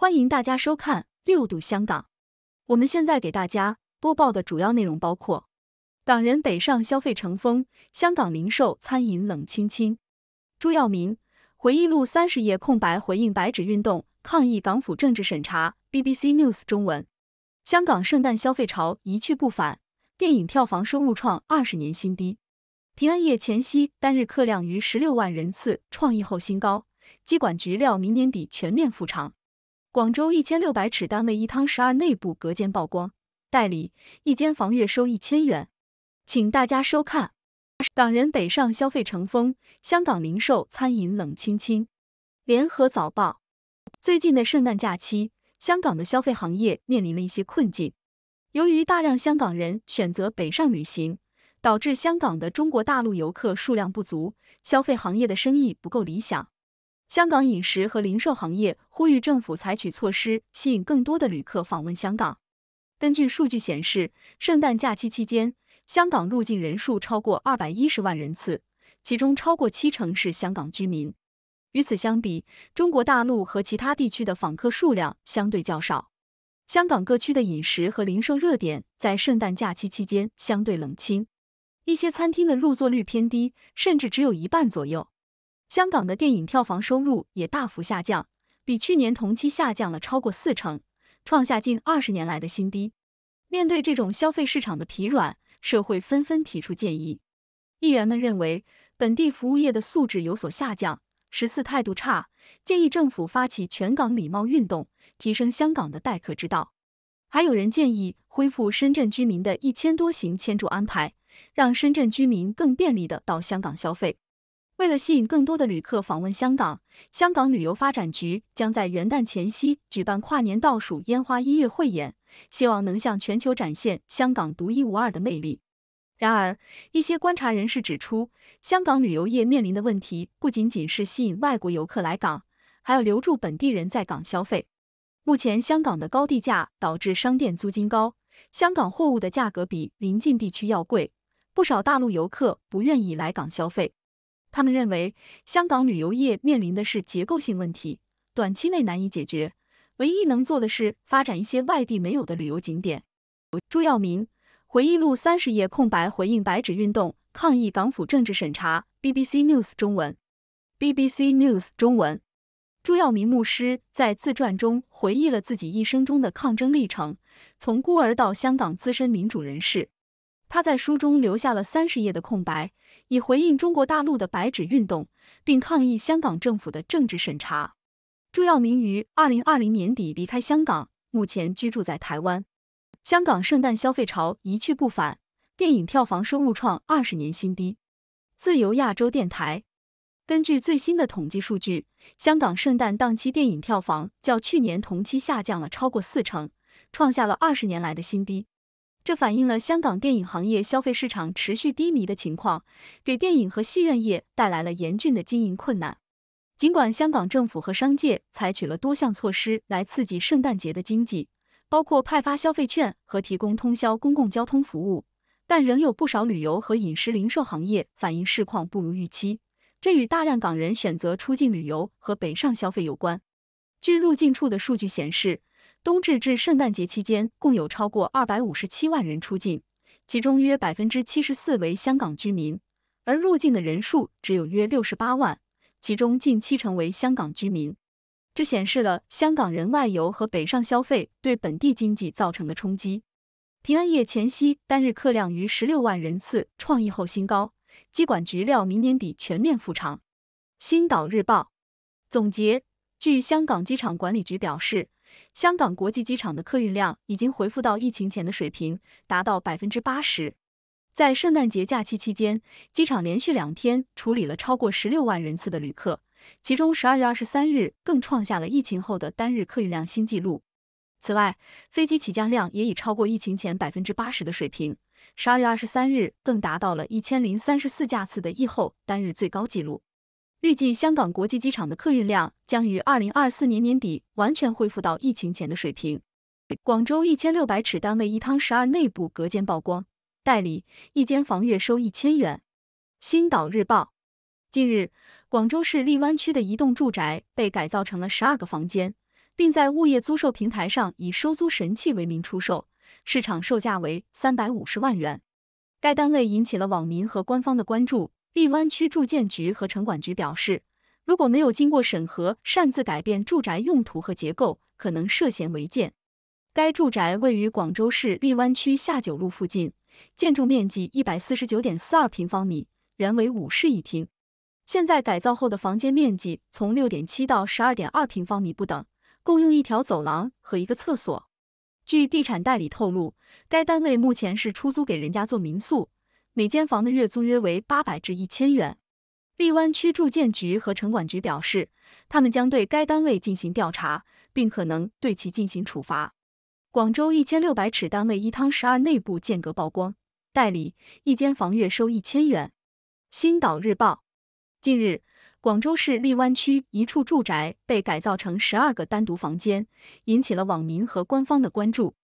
欢迎大家收看《六度香港》。我们现在给大家播报的主要内容包括：港人北上消费成风，香港零售餐饮冷清清；朱耀明回忆录三十页空白回应白纸运动，抗议港府政治审查；BBC News 中文，香港圣诞消费潮一去不返，电影票房收入创二十年新低，平安夜前夕单日客量逾十六万人次，创疫后新高，机管局料明年底全面复场。广州一千六百尺单位一汤十二内部隔间曝光，代理一间房月收一千元，请大家收看。港人北上消费成风，香港零售餐饮冷清清。联合早报：最近的圣诞假期，香港的消费行业面临了一些困境。由于大量香港人选择北上旅行，导致香港的中国大陆游客数量不足，消费行业的生意不够理想。香港饮食和零售行业呼吁政府采取措施，吸引更多的旅客访问香港。根据数据显示，圣诞假期期间，香港入境人数超过二百一十万人次，其中超过七成是香港居民。与此相比，中国大陆和其他地区的访客数量相对较少。香港各区的饮食和零售热点在圣诞假期期间相对冷清，一些餐厅的入座率偏低，甚至只有一半左右。香港的电影票房收入也大幅下降，比去年同期下降了超过四成，创下近二十年来的新低。面对这种消费市场的疲软，社会纷纷提出建议。议员们认为，本地服务业的素质有所下降，十四态度差，建议政府发起全港礼貌运动，提升香港的待客之道。还有人建议恢复深圳居民的一千多行签注安排，让深圳居民更便利的到香港消费。为了吸引更多的旅客访问香港，香港旅游发展局将在元旦前夕举办跨年倒数烟花音乐汇演，希望能向全球展现香港独一无二的魅力。然而，一些观察人士指出，香港旅游业面临的问题不仅仅是吸引外国游客来港，还要留住本地人在港消费。目前，香港的高地价导致商店租金高，香港货物的价格比邻近地区要贵，不少大陆游客不愿意来港消费。他们认为，香港旅游业面临的是结构性问题，短期内难以解决。唯一能做的是发展一些外地没有的旅游景点。朱耀明回忆录三十页空白回应白纸运动抗议港府政治审查。BBC News 中文。BBC News 中文。朱耀明牧师在自传中回忆了自己一生中的抗争历程，从孤儿到香港资深民主人士。他在书中留下了三十页的空白。以回应中国大陆的“白纸运动”，并抗议香港政府的政治审查。朱耀明于二零二零年底离开香港，目前居住在台湾。香港圣诞消费潮一去不返，电影票房收入创二十年新低。自由亚洲电台根据最新的统计数据，香港圣诞档期电影票房较去年同期下降了超过四成，创下了二十年来的新低。这反映了香港电影行业消费市场持续低迷的情况，给电影和戏院业带来了严峻的经营困难。尽管香港政府和商界采取了多项措施来刺激圣诞节的经济，包括派发消费券和提供通宵公共交通服务，但仍有不少旅游和饮食零售行业反映市况不如预期。这与大量港人选择出境旅游和北上消费有关。据入境处的数据显示，冬至至圣诞节期间，共有超过二百五十七万人出境，其中约百分之七十四为香港居民，而入境的人数只有约六十八万，其中近七成为香港居民。这显示了香港人外游和北上消费对本地经济造成的冲击。平安夜前夕单日客量逾十六万人次，创疫后新高，机管局料明年底全面复场。新岛日报总结，据香港机场管理局表示。香港国际机场的客运量已经恢复到疫情前的水平，达到百分之八十。在圣诞节假期期间，机场连续两天处理了超过十六万人次的旅客，其中十二月二十三日更创下了疫情后的单日客运量新纪录。此外，飞机起降量也已超过疫情前百分之八十的水平，十二月二十三日更达到了一千零三十四架次的疫后单日最高纪录。预计香港国际机场的客运量将于二零二四年年底完全恢复到疫情前的水平。广州一千六百尺单位一汤十二内部隔间曝光，代理一间房月收一千元。新岛日报。近日，广州市荔湾区的一栋住宅被改造成了十二个房间，并在物业租售平台上以“收租神器”为名出售，市场售价为三百五十万元。该单位引起了网民和官方的关注。荔湾区住建局和城管局表示，如果没有经过审核擅自改变住宅用途和结构，可能涉嫌违建。该住宅位于广州市荔湾区下九路附近，建筑面积一百四十九点四二平方米，原为五室一厅。现在改造后的房间面积从六点七到十二点二平方米不等，共用一条走廊和一个厕所。据地产代理透露，该单位目前是出租给人家做民宿。每间房的月租约为八百至一千元。荔湾区住建局和城管局表示，他们将对该单位进行调查，并可能对其进行处罚。广州一千六百尺单位一汤十二内部间隔曝光，代理一间房月收一千元。新岛日报。近日，广州市荔湾区一处住宅被改造成十二个单独房间，引起了网民和官方的关注。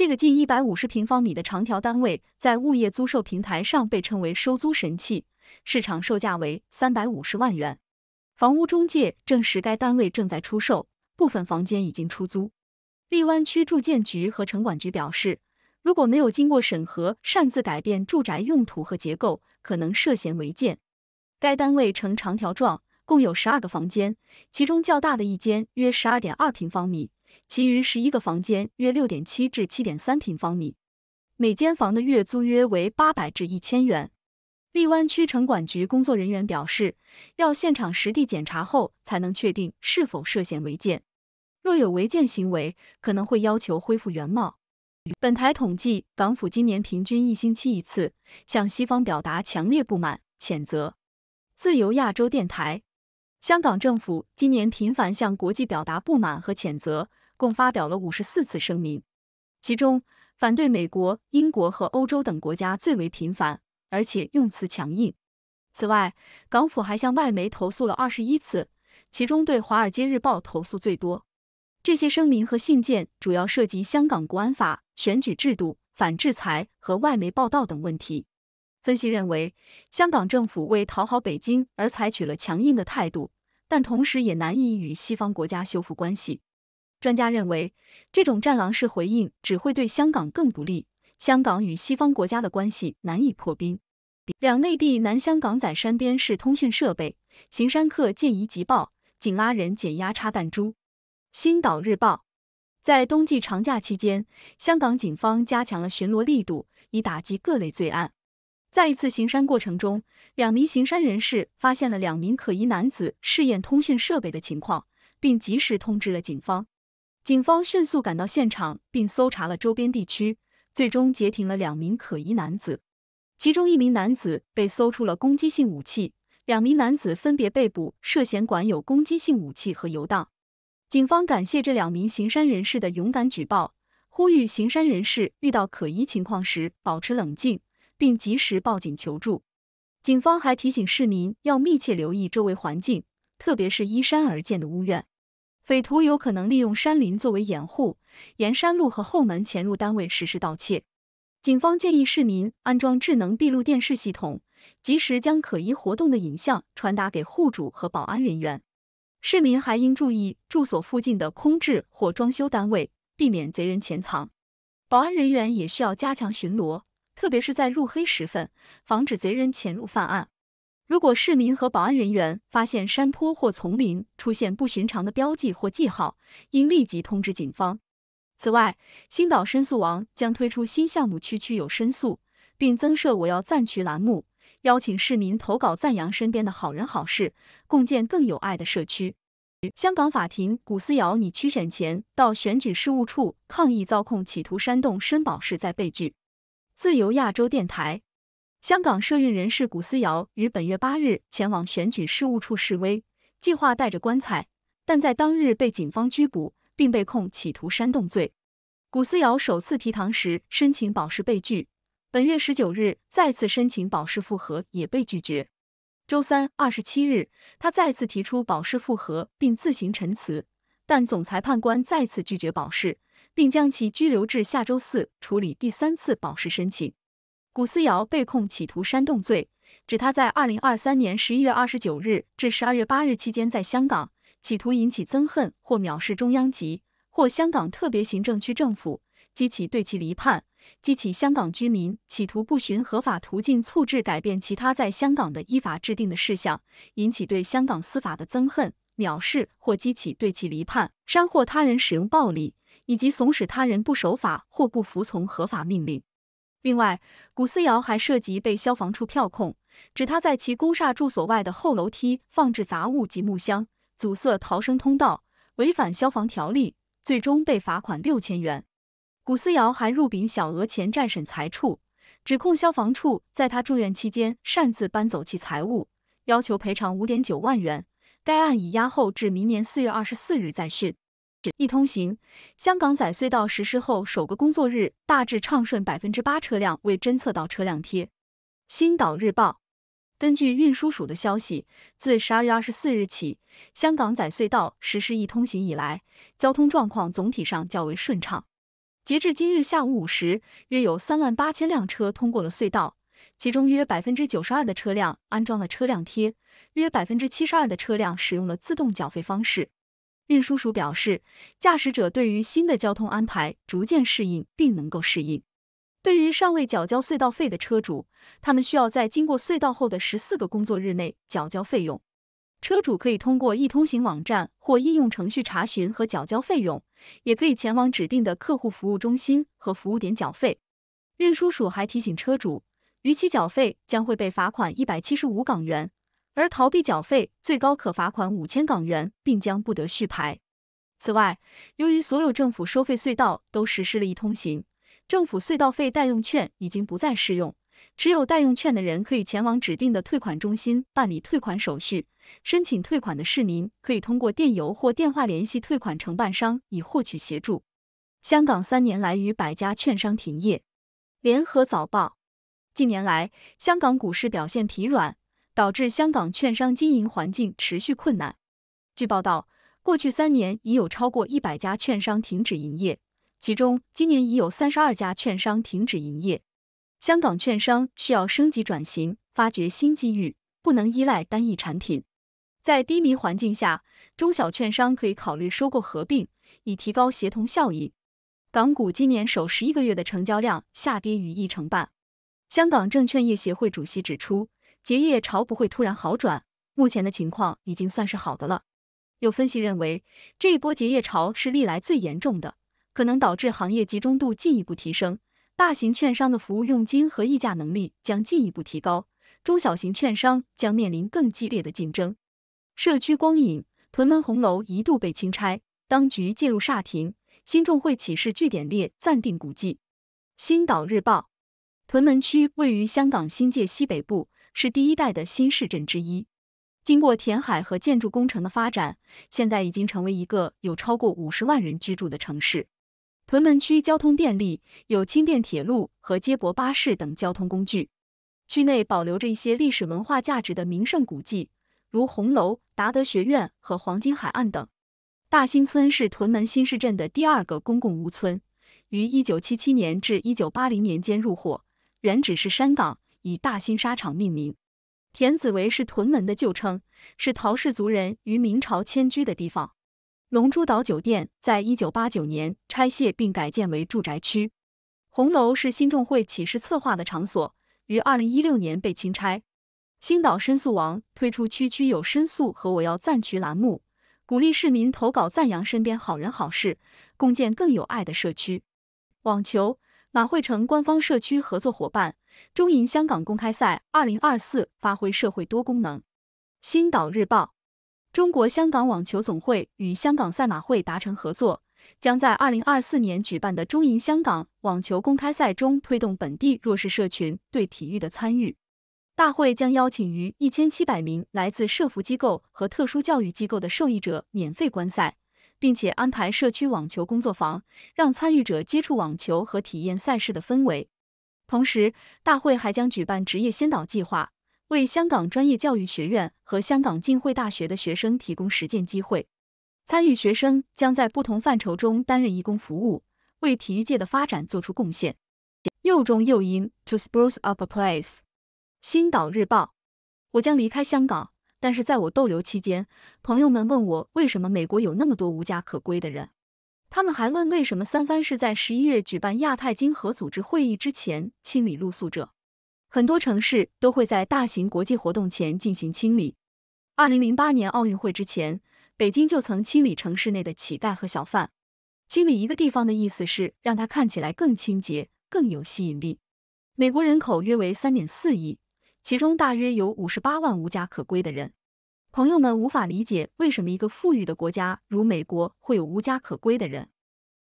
这个近一百五十平方米的长条单位，在物业租售平台上被称为“收租神器”，市场售价为三百五十万元。房屋中介证实该单位正在出售，部分房间已经出租。荔湾区住建局和城管局表示，如果没有经过审核擅自改变住宅用途和结构，可能涉嫌违建。该单位呈长条状，共有十二个房间，其中较大的一间约十二点二平方米。其余十一个房间约六点七至七点三平方米，每间房的月租约为八百至一千元。荔湾区城管局工作人员表示，要现场实地检查后才能确定是否涉嫌违建，若有违建行为，可能会要求恢复原貌。本台统计，港府今年平均一星期一次向西方表达强烈不满、谴责。自由亚洲电台，香港政府今年频繁向国际表达不满和谴责。共发表了五十四次声明，其中反对美国、英国和欧洲等国家最为频繁，而且用词强硬。此外，港府还向外媒投诉了二十一次，其中对《华尔街日报》投诉最多。这些声明和信件主要涉及香港国安法、选举制度、反制裁和外媒报道等问题。分析认为，香港政府为讨好北京而采取了强硬的态度，但同时也难以与西方国家修复关系。专家认为，这种战狼式回应只会对香港更不利，香港与西方国家的关系难以破冰。两内地南香港仔山边市通讯设备，行山客见疑急报，紧拉人解压插弹珠。新岛日报在冬季长假期间，香港警方加强了巡逻力度，以打击各类罪案。在一次行山过程中，两名行山人士发现了两名可疑男子试验通讯设备的情况，并及时通知了警方。警方迅速赶到现场，并搜查了周边地区，最终截停了两名可疑男子。其中一名男子被搜出了攻击性武器，两名男子分别被捕，涉嫌管有攻击性武器和游荡。警方感谢这两名行山人士的勇敢举报，呼吁行山人士遇到可疑情况时保持冷静，并及时报警求助。警方还提醒市民要密切留意周围环境，特别是依山而建的屋院。匪徒有可能利用山林作为掩护，沿山路和后门潜入单位实施盗窃。警方建议市民安装智能闭路电视系统，及时将可疑活动的影像传达给户主和保安人员。市民还应注意住所附近的空置或装修单位，避免贼人潜藏。保安人员也需要加强巡逻，特别是在入黑时分，防止贼人潜入犯案。如果市民和保安人员发现山坡或丛林出现不寻常的标记或记号，应立即通知警方。此外，新岛申诉网将推出新项目“区区有申诉”，并增设“我要赞区”栏目，邀请市民投稿赞扬身边的好人好事，共建更有爱的社区。香港法庭，古思尧拟区选前到选举事务处抗议遭控，企图煽动申保时在被拒。自由亚洲电台。香港社运人士古思尧于本月八日前往选举事务处示威，计划带着棺材，但在当日被警方拘捕，并被控企图煽动罪。古思尧首次提堂时申请保释被拒，本月十九日再次申请保释复核也被拒绝。周三二十七日，他再次提出保释复核并自行陈词，但总裁判官再次拒绝保释，并将其拘留至下周四处理第三次保释申请。古思尧被控企图煽动罪，指他在二零二三年十一月二十九日至十二月八日期间，在香港企图引起憎恨或藐视中央级或香港特别行政区政府，激起对其离叛，激起香港居民企图不循合法途径促致改变其他在香港的依法制定的事项，引起对香港司法的憎恨、藐视或激起对其离叛，煽惑他人使用暴力，以及怂使他人不守法或不服从合法命令。另外，古思尧还涉及被消防处票控，指他在其公厦住所外的后楼梯放置杂物及木箱，阻塞逃生通道，违反消防条例，最终被罚款六千元。古思尧还入禀小额前债审裁处，指控消防处在他住院期间擅自搬走其财物，要求赔偿五点九万元。该案已押后至明年四月二十四日再讯。一通行，香港仔隧道实施后首个工作日大致畅顺，百分之八车辆未侦测到车辆贴。星岛日报，根据运输署的消息，自十二月二十四日起，香港仔隧道实施一通行以来，交通状况总体上较为顺畅。截至今日下午五时，约有三万八千辆车通过了隧道，其中约百分之九十二的车辆安装了车辆贴，约百分之七十二的车辆使用了自动缴费方式。运输署表示，驾驶者对于新的交通安排逐渐适应并能够适应。对于尚未缴交隧道费的车主，他们需要在经过隧道后的十四个工作日内缴交费用。车主可以通过易通行网站或应用程序查询和缴交费用，也可以前往指定的客户服务中心和服务点缴费。运输署还提醒车主，逾期缴费将会被罚款一百七十五港元。而逃避缴费，最高可罚款五千港元，并将不得续牌。此外，由于所有政府收费隧道都实施了一通行，政府隧道费代用券已经不再适用，持有代用券的人可以前往指定的退款中心办理退款手续。申请退款的市民可以通过电邮或电话联系退款承办商，以获取协助。香港三年来逾百家券商停业。联合早报，近年来香港股市表现疲软。导致香港券商经营环境持续困难。据报道，过去三年已有超过一百家券商停止营业，其中今年已有三十二家券商停止营业。香港券商需要升级转型，发掘新机遇，不能依赖单一产品。在低迷环境下，中小券商可以考虑收购合并，以提高协同效应。港股今年首十一个月的成交量下跌逾一成半。香港证券业协会主席指出。结业潮不会突然好转，目前的情况已经算是好的了。有分析认为，这一波结业潮是历来最严重的，可能导致行业集中度进一步提升，大型券商的服务佣金和溢价能力将进一步提高，中小型券商将面临更激烈的竞争。社区光影，屯门红楼一度被清拆，当局介入刹停，新众会启事据点列暂定古迹。新岛日报，屯门区位于香港新界西北部。是第一代的新市镇之一，经过填海和建筑工程的发展，现在已经成为一个有超过五十万人居住的城市。屯门区交通便利，有轻便铁路和接驳巴士等交通工具。区内保留着一些历史文化价值的名胜古迹，如红楼、达德学院和黄金海岸等。大兴村是屯门新市镇的第二个公共屋村，于一九七七年至一九八零年间入伙，原址是山岗。以大兴沙场命名，田子围是屯门的旧称，是陶氏族人于明朝迁居的地方。龙珠岛酒店在一九八九年拆卸并改建为住宅区。红楼是新众会启事策划的场所，于二零一六年被清拆。新岛申诉王推出区区有申诉和我要赞渠”栏目，鼓励市民投稿赞扬身边好人好事，共建更有爱的社区。网球马会城官方社区合作伙伴。中银香港公开赛二零二四发挥社会多功能。星岛日报，中国香港网球总会与香港赛马会达成合作，将在二零二四年举办的中银香港网球公开赛中推动本地弱势社群对体育的参与。大会将邀请逾一千七百名来自社福机构和特殊教育机构的受益者免费观赛，并且安排社区网球工作坊，让参与者接触网球和体验赛事的氛围。同时，大会还将举办职业先导计划，为香港专业教育学院和香港浸会大学的学生提供实践机会。参与学生将在不同范畴中担任义工服务，为体育界的发展做出贡献。又中又英 t o spruce up a place。《星岛日报》我将离开香港，但是在我逗留期间，朋友们问我为什么美国有那么多无家可归的人。他们还问为什么三藩市在十一月举办亚太经合组织会议之前清理露宿者。很多城市都会在大型国际活动前进行清理。二零零八年奥运会之前，北京就曾清理城市内的乞丐和小贩。清理一个地方的意思是让它看起来更清洁、更有吸引力。美国人口约为三点四亿，其中大约有五十八万无家可归的人。朋友们无法理解为什么一个富裕的国家如美国会有无家可归的人。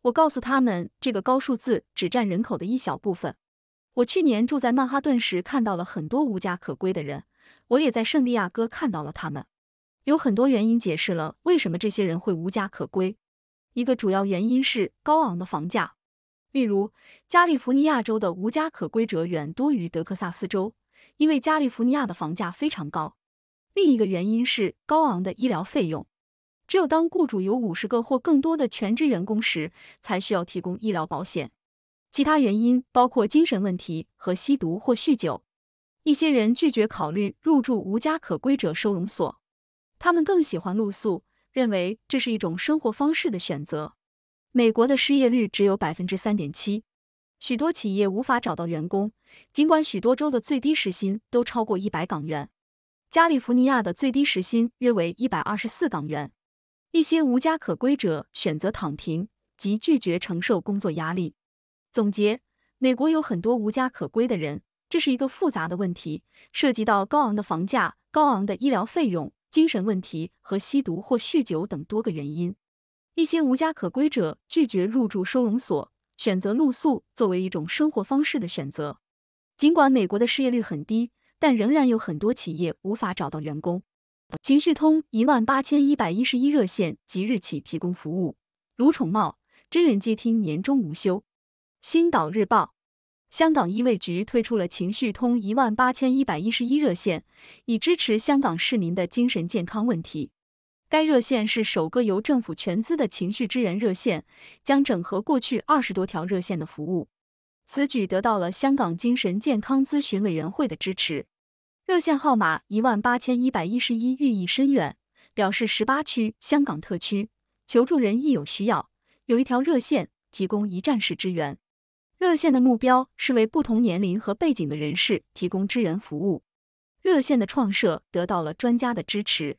我告诉他们，这个高数字只占人口的一小部分。我去年住在曼哈顿时看到了很多无家可归的人，我也在圣地亚哥看到了他们。有很多原因解释了为什么这些人会无家可归。一个主要原因是高昂的房价。例如，加利福尼亚州的无家可归者远多于德克萨斯州，因为加利福尼亚的房价非常高。另一个原因是高昂的医疗费用，只有当雇主有五十个或更多的全职员工时，才需要提供医疗保险。其他原因包括精神问题和吸毒或酗酒。一些人拒绝考虑入住无家可归者收容所，他们更喜欢露宿，认为这是一种生活方式的选择。美国的失业率只有百分之三点七，许多企业无法找到员工，尽管许多州的最低时薪都超过一百港元。加利福尼亚的最低时薪约为一百二十四港元。一些无家可归者选择躺平，即拒绝承受工作压力。总结，美国有很多无家可归的人，这是一个复杂的问题，涉及到高昂的房价、高昂的医疗费用、精神问题和吸毒或酗酒等多个原因。一些无家可归者拒绝入住收容所，选择露宿作为一种生活方式的选择。尽管美国的失业率很低。但仍然有很多企业无法找到员工。情绪通一万八千一百一十一热线即日起提供服务，卢宠茂真人接听，年终无休。《星岛日报》：香港医卫局推出了情绪通一万八千一百一十一热线，以支持香港市民的精神健康问题。该热线是首个由政府全资的情绪支援热线，将整合过去二十多条热线的服务。此举得到了香港精神健康咨询委员会的支持。热线号码一万八千一百一十一寓意深远，表示十八区香港特区求助人亦有需要，有一条热线提供一站式支援。热线的目标是为不同年龄和背景的人士提供支援服务。热线的创设得到了专家的支持，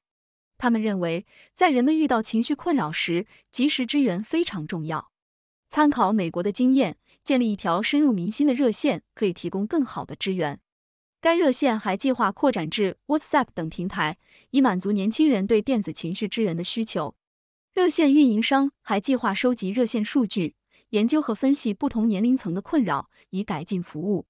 他们认为在人们遇到情绪困扰时，及时支援非常重要。参考美国的经验，建立一条深入民心的热线可以提供更好的支援。该热线还计划扩展至 WhatsApp 等平台，以满足年轻人对电子情绪之人的需求。热线运营商还计划收集热线数据，研究和分析不同年龄层的困扰，以改进服务。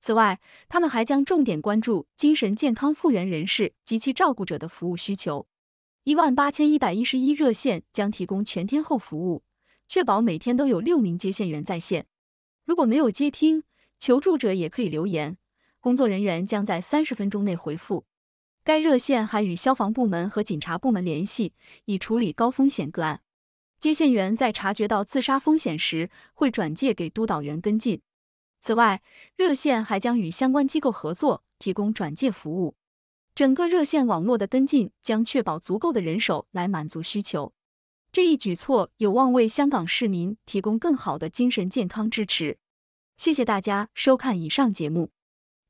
此外，他们还将重点关注精神健康复原人士及其照顾者的服务需求。一万八千一百一十一热线将提供全天候服务，确保每天都有六名接线员在线。如果没有接听，求助者也可以留言。工作人员将在三十分钟内回复。该热线还与消防部门和警察部门联系，以处理高风险个案。接线员在察觉到自杀风险时，会转介给督导员跟进。此外，热线还将与相关机构合作，提供转介服务。整个热线网络的跟进将确保足够的人手来满足需求。这一举措有望为香港市民提供更好的精神健康支持。谢谢大家收看以上节目。